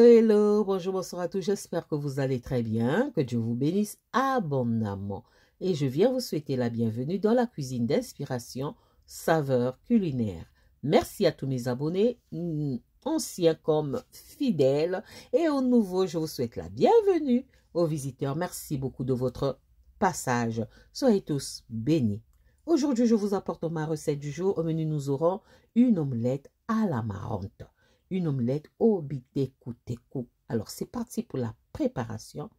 Hello, bonjour, bonsoir à tous. J'espère que vous allez très bien, que Dieu vous bénisse abondamment. Et je viens vous souhaiter la bienvenue dans la cuisine d'inspiration, saveur culinaire. Merci à tous mes abonnés, mm, anciens comme fidèles, et aux nouveaux, je vous souhaite la bienvenue. Aux visiteurs, merci beaucoup de votre passage. Soyez tous bénis. Aujourd'hui, je vous apporte ma recette du jour. Au menu, nous aurons une omelette à la marante une omelette au coup. Alors, c'est parti pour la préparation.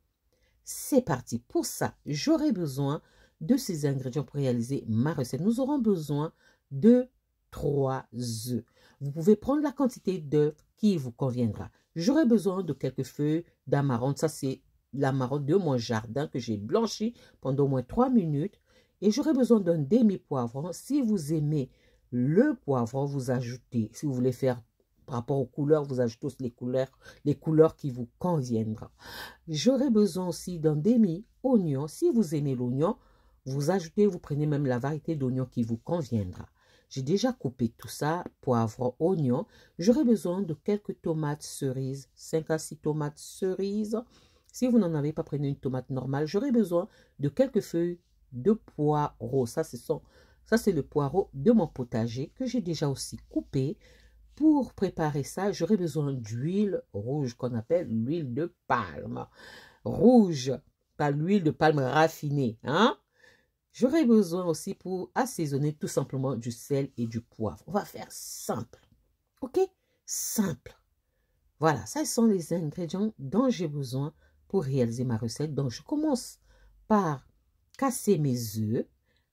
C'est parti. Pour ça, j'aurai besoin de ces ingrédients pour réaliser ma recette. Nous aurons besoin de 3 œufs. Vous pouvez prendre la quantité d'œufs qui vous conviendra. J'aurai besoin de quelques feuilles d'amarante. Ça, c'est l'amarante de mon jardin que j'ai blanchi pendant au moins 3 minutes. Et j'aurai besoin d'un demi-poivron. Si vous aimez le poivron, vous ajoutez. Si vous voulez faire par rapport aux couleurs, vous ajoutez aussi les couleurs, les couleurs qui vous conviendront. J'aurai besoin aussi d'un demi-oignon. Si vous aimez l'oignon, vous ajoutez, vous prenez même la variété d'oignon qui vous conviendra. J'ai déjà coupé tout ça, poivre, oignon. J'aurai besoin de quelques tomates cerises, 5 à 6 tomates cerises. Si vous n'en avez pas, prenez une tomate normale. J'aurai besoin de quelques feuilles de poireau. Ça, c'est ça, le poireau de mon potager que j'ai déjà aussi coupé pour préparer ça, j'aurai besoin d'huile rouge qu'on appelle l'huile de palme. Rouge, pas l'huile de palme raffinée. Hein? J'aurai besoin aussi pour assaisonner tout simplement du sel et du poivre. On va faire simple. OK Simple. Voilà, ça sont les ingrédients dont j'ai besoin pour réaliser ma recette. Donc, je commence par casser mes œufs.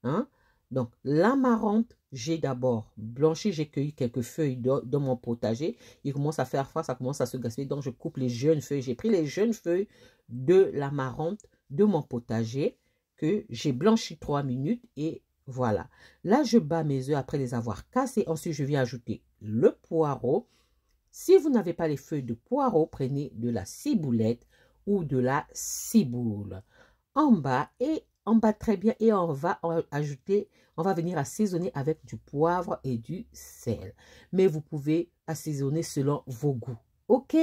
Hein? Donc, l'amarante, j'ai d'abord blanchi, j'ai cueilli quelques feuilles de, mon potager. Il commence à faire froid, ça commence à se gaspiller. Donc, je coupe les jeunes feuilles. J'ai pris les jeunes feuilles de l'amarante de mon potager que j'ai blanchi trois minutes et voilà. Là, je bats mes œufs après les avoir cassés. Ensuite, je viens ajouter le poireau. Si vous n'avez pas les feuilles de poireau, prenez de la ciboulette ou de la ciboule en bas et on bat très bien et on va euh, ajouter, on va venir assaisonner avec du poivre et du sel. Mais vous pouvez assaisonner selon vos goûts. OK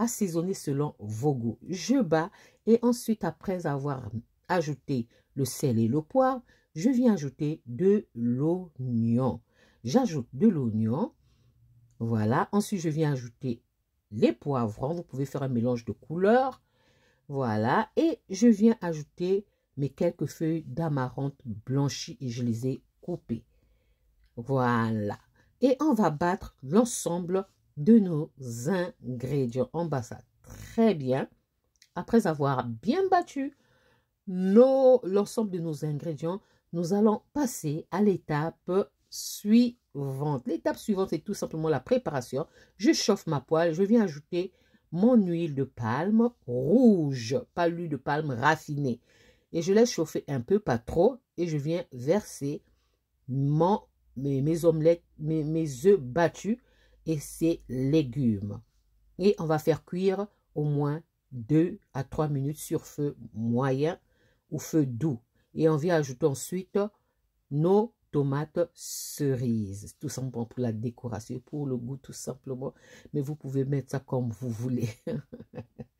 Assaisonner selon vos goûts. Je bats et ensuite, après avoir ajouté le sel et le poivre, je viens ajouter de l'oignon. J'ajoute de l'oignon. Voilà. Ensuite, je viens ajouter les poivrons. Vous pouvez faire un mélange de couleurs. Voilà. Et je viens ajouter mes quelques feuilles d'amarante blanchies et je les ai coupées. Voilà. Et on va battre l'ensemble de nos ingrédients. On bat ça très bien. Après avoir bien battu l'ensemble de nos ingrédients, nous allons passer à l'étape suivante. L'étape suivante est tout simplement la préparation. Je chauffe ma poêle, je viens ajouter mon huile de palme rouge, pas l'huile de palme raffinée et je laisse chauffer un peu, pas trop, et je viens verser mes, omelettes, mes, mes œufs battus et ses légumes. Et on va faire cuire au moins 2 à 3 minutes sur feu moyen ou feu doux. Et on vient ajouter ensuite nos tomates cerises, tout simplement pour la décoration, pour le goût tout simplement. Mais vous pouvez mettre ça comme vous voulez.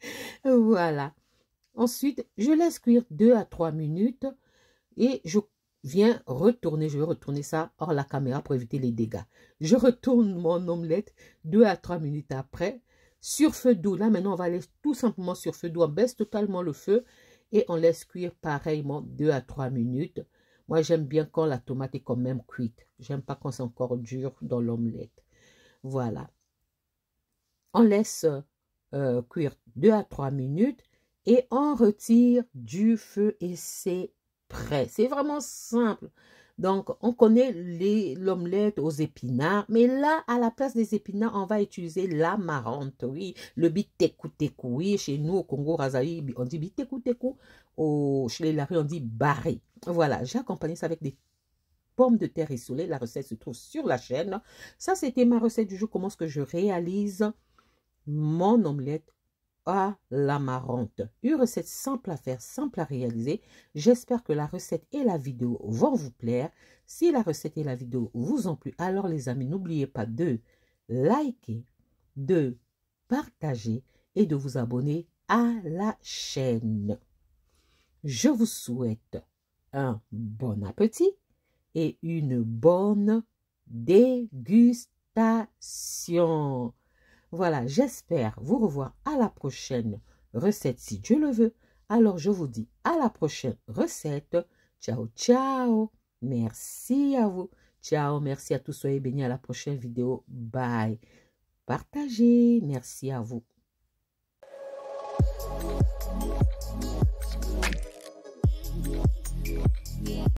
voilà. Ensuite, je laisse cuire 2 à 3 minutes et je viens retourner, je vais retourner ça hors la caméra pour éviter les dégâts. Je retourne mon omelette 2 à 3 minutes après sur feu doux. Là, maintenant, on va aller tout simplement sur feu doux. On baisse totalement le feu et on laisse cuire pareillement 2 à 3 minutes. Moi, j'aime bien quand la tomate est quand même cuite. J'aime pas quand c'est encore dur dans l'omelette. Voilà. On laisse euh, cuire 2 à 3 minutes et on retire du feu et c'est prêt. C'est vraiment simple. Donc, on connaît l'omelette aux épinards, mais là, à la place des épinards, on va utiliser la marante, oui, le bitekou oui, chez nous au Congo Razaï, on dit bitekou chez les Larry, on dit barré. Voilà, j'ai accompagné ça avec des pommes de terre isolées, la recette se trouve sur la chaîne. Ça, c'était ma recette du jour, comment est-ce que je réalise mon omelette à la marrante. Une recette simple à faire, simple à réaliser. J'espère que la recette et la vidéo vont vous plaire. Si la recette et la vidéo vous ont plu, alors les amis, n'oubliez pas de liker, de partager et de vous abonner à la chaîne. Je vous souhaite un bon appétit et une bonne dégustation. Voilà, j'espère vous revoir à la prochaine recette si Dieu le veut. Alors, je vous dis à la prochaine recette. Ciao, ciao. Merci à vous. Ciao, merci à tous. Soyez bénis à la prochaine vidéo. Bye. Partagez. Merci à vous.